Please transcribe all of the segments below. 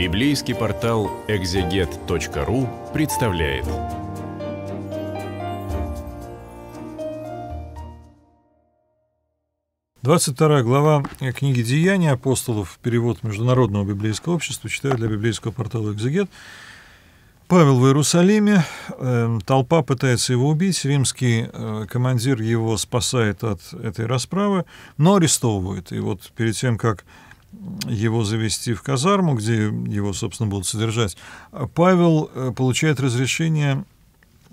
Библейский портал экзегет.ру представляет. Двадцать вторая глава книги «Деяния апостолов», перевод Международного библейского общества, читаю для библейского портала «Экзегет». Павел в Иерусалиме, эм, толпа пытается его убить, римский э, командир его спасает от этой расправы, но арестовывает. И вот перед тем, как его завести в казарму, где его, собственно, будут содержать, Павел э, получает разрешение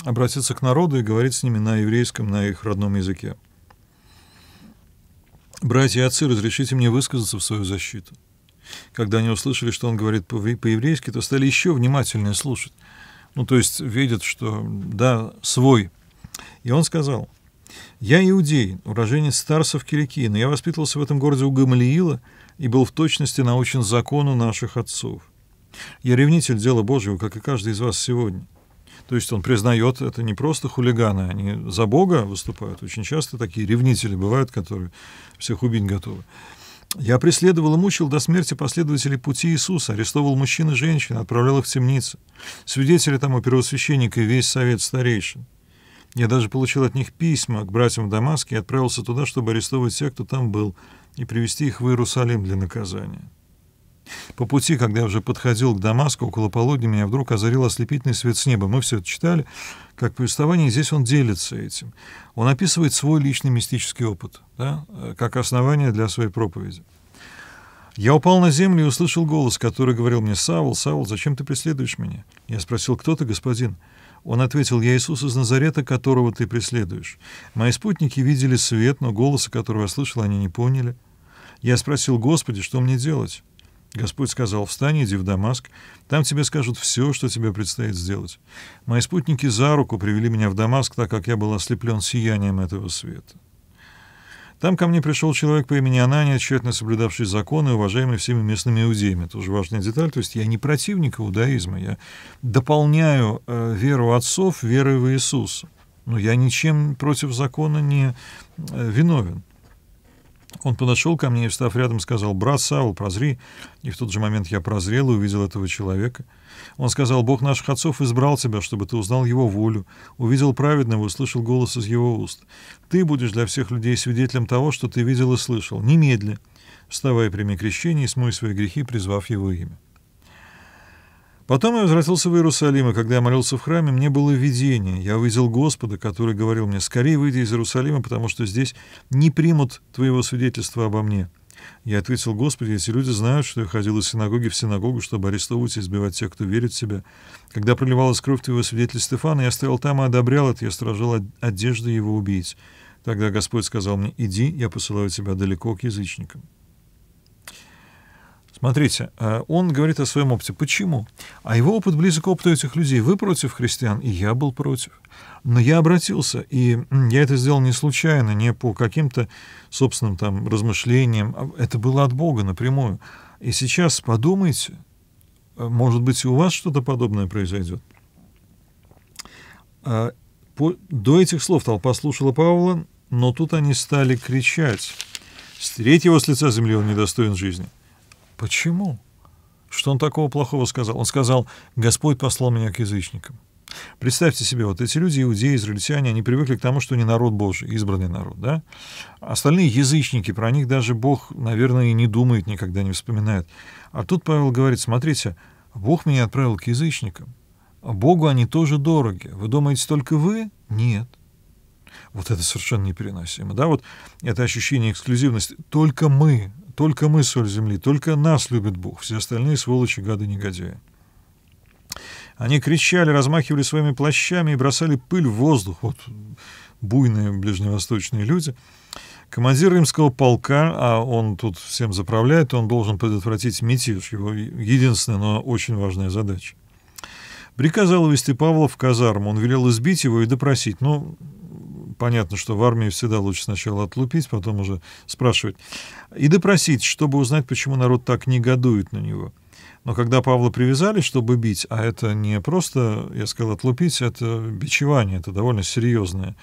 обратиться к народу и говорить с ними на еврейском, на их родном языке. «Братья и отцы, разрешите мне высказаться в свою защиту». Когда они услышали, что он говорит по-еврейски, то стали еще внимательнее слушать. Ну, то есть видят, что, да, свой. И он сказал, «Я иудей, уроженец Старсов Киликии, но я воспитывался в этом городе у Гамалиила, и был в точности научен закону наших отцов. Я ревнитель дела Божьего, как и каждый из вас сегодня. То есть он признает, это не просто хулиганы, они за Бога выступают. Очень часто такие ревнители бывают, которые всех убить готовы. Я преследовал и мучил до смерти последователей пути Иисуса, арестовывал мужчин и женщин, отправлял их в темницы. Свидетели тому первосвященник и весь совет старейшин. Я даже получил от них письма к братьям в Дамаске и отправился туда, чтобы арестовывать всех, кто там был и привести их в Иерусалим для наказания. По пути, когда я уже подходил к Дамаску, около полудня меня вдруг озарил ослепительный свет с неба. Мы все это читали, как повествование, здесь он делится этим. Он описывает свой личный мистический опыт, да, э, как основание для своей проповеди. Я упал на землю и услышал голос, который говорил мне, «Савл, Савл, зачем ты преследуешь меня?» Я спросил, «Кто ты, господин?» Он ответил, «Я Иисус из Назарета, которого ты преследуешь. Мои спутники видели свет, но голоса, которого я слышал, они не поняли». Я спросил, Господи, что мне делать? Господь сказал, встань, иди в Дамаск, там тебе скажут все, что тебе предстоит сделать. Мои спутники за руку привели меня в Дамаск, так как я был ослеплен сиянием этого света. Там ко мне пришел человек по имени Анания, тщательно соблюдавший законы, уважаемый всеми местными иудеями. Тоже важная деталь. То есть я не противник иудаизма, я дополняю э, веру отцов верой в Иисуса. Но я ничем против закона не э, виновен. Он подошел ко мне и, встав рядом, сказал «Брат Саул, прозри». И в тот же момент я прозрел и увидел этого человека. Он сказал «Бог наших отцов избрал тебя, чтобы ты узнал его волю, увидел праведного, услышал голос из его уст. Ты будешь для всех людей свидетелем того, что ты видел и слышал. Немедля. Вставай, прими крещение и смой свои грехи, призвав его имя». Потом я возвратился в Иерусалим, и когда я молился в храме, мне было видение. Я увидел Господа, который говорил мне, «Скорее выйди из Иерусалима, потому что здесь не примут твоего свидетельства обо мне». Я ответил, «Господи, эти люди знают, что я ходил из синагоги в синагогу, чтобы арестовывать и избивать тех, кто верит в Тебя. Когда проливалась кровь Твоего свидетеля Стефана, я стоял там и одобрял это, я стражал одежды его убийц. Тогда Господь сказал мне, «Иди, я посылаю тебя далеко к язычникам». Смотрите, э, он говорит о своем опыте. Почему? А его опыт близок к опыту этих людей. Вы против христиан, и я был против. Но я обратился, и я это сделал не случайно, не по каким-то собственным там размышлениям. А, это было от Бога напрямую. И сейчас подумайте, э, может быть, и у вас что-то подобное произойдет. Э, до этих слов толпа слушала Павла, но тут они стали кричать. «Стереть его с лица земли, он недостоин жизни». Почему? Что он такого плохого сказал? Он сказал, Господь послал меня к язычникам. Представьте себе, вот эти люди, иудеи, израильтяне, они привыкли к тому, что они народ Божий, избранный народ, да? Остальные язычники, про них даже Бог, наверное, и не думает, никогда не вспоминает. А тут Павел говорит, смотрите, Бог меня отправил к язычникам. Богу они тоже дороги. Вы думаете, только вы? Нет. Вот это совершенно непереносимо. Да? Вот это ощущение эксклюзивности. Только мы, только мы соль земли, только нас любит Бог. Все остальные сволочи, гады, негодяи. Они кричали, размахивали своими плащами и бросали пыль в воздух. Вот буйные ближневосточные люди. Командир римского полка, а он тут всем заправляет, он должен предотвратить мятеж. Его единственная, но очень важная задача. Приказал вести Павла в казарму. Он велел избить его и допросить. Ну, понятно, что в армии всегда лучше сначала отлупить, потом уже спрашивать. И допросить, чтобы узнать, почему народ так негодует на него. Но когда Павла привязали, чтобы бить, а это не просто, я сказал, отлупить, это бичевание, это довольно серьезное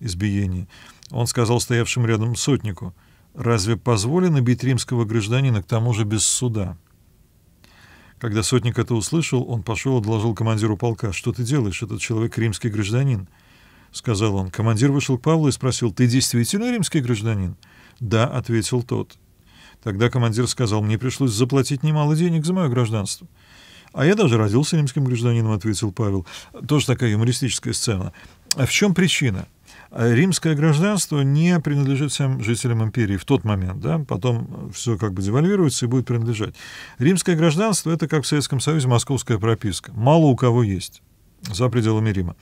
избиение, он сказал стоявшим рядом сотнику, «Разве позволено бить римского гражданина, к тому же без суда?» Когда сотник это услышал, он пошел и доложил командиру полка, «Что ты делаешь? Этот человек римский гражданин». — сказал он. Командир вышел к Павлу и спросил, «Ты действительно римский гражданин?» «Да», — ответил тот. Тогда командир сказал, «Мне пришлось заплатить немало денег за мое гражданство». «А я даже родился римским гражданином», — ответил Павел. Тоже такая юмористическая сцена. А в чем причина? А римское гражданство не принадлежит всем жителям империи в тот момент, да, потом все как бы девальвируется и будет принадлежать. Римское гражданство — это, как в Советском Союзе, московская прописка. Мало у кого есть за пределами Рима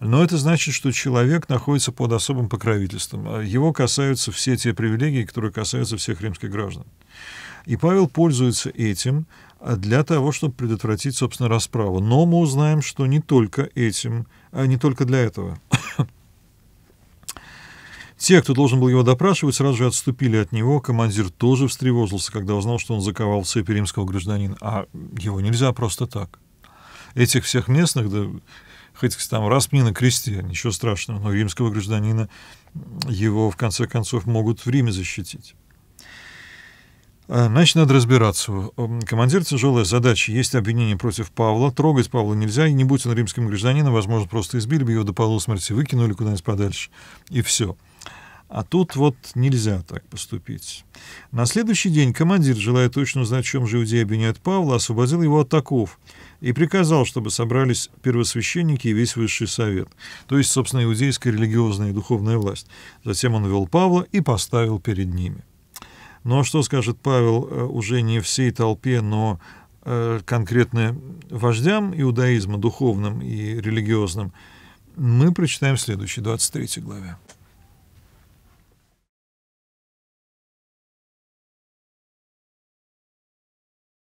но это значит, что человек находится под особым покровительством. А его касаются все те привилегии, которые касаются всех римских граждан. И Павел пользуется этим а, для того, чтобы предотвратить, собственно, расправу. Но мы узнаем, что не только этим, а не только для этого. Те, кто должен был его допрашивать, сразу же отступили от него. Командир тоже встревожился, когда узнал, что он заковал в цепи римского гражданина. А его нельзя просто так. Этих всех местных, да хоть там мне на кресте, а ничего страшного, но римского гражданина его, в конце концов, могут в Риме защитить. А, значит, надо разбираться. Командир тяжелая задача. Есть обвинение против Павла. Трогать Павла нельзя. И не будь он римским гражданином, возможно, просто избили бы его до полусмерти, выкинули куда-нибудь подальше. И все. А тут вот нельзя так поступить. На следующий день командир, желая точно узнать, в чем же иудеи обвиняют Павла, освободил его от таков и приказал, чтобы собрались первосвященники и весь высший совет, то есть, собственно, иудейская религиозная и духовная власть. Затем он вел Павла и поставил перед ними. Но что скажет Павел э, уже не всей толпе, но э, конкретно вождям иудаизма, духовным и религиозным, мы прочитаем в следующей 23 главе.